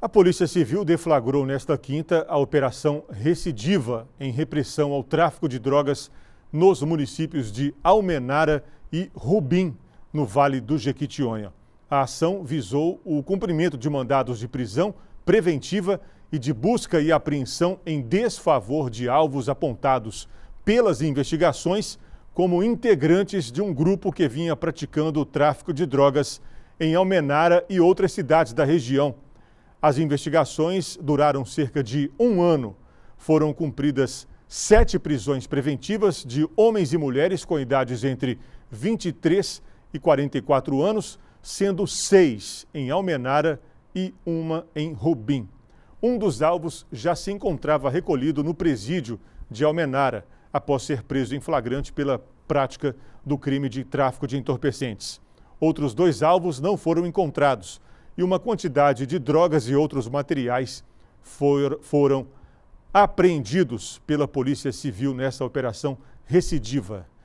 A Polícia Civil deflagrou nesta quinta a Operação Recidiva em repressão ao tráfico de drogas nos municípios de Almenara e Rubim, no Vale do Jequitinhonha. A ação visou o cumprimento de mandados de prisão preventiva e de busca e apreensão em desfavor de alvos apontados pelas investigações como integrantes de um grupo que vinha praticando o tráfico de drogas em Almenara e outras cidades da região as investigações duraram cerca de um ano. Foram cumpridas sete prisões preventivas de homens e mulheres com idades entre 23 e 44 anos, sendo seis em Almenara e uma em Rubim. Um dos alvos já se encontrava recolhido no presídio de Almenara, após ser preso em flagrante pela prática do crime de tráfico de entorpecentes. Outros dois alvos não foram encontrados e uma quantidade de drogas e outros materiais for, foram apreendidos pela Polícia Civil nessa operação recidiva.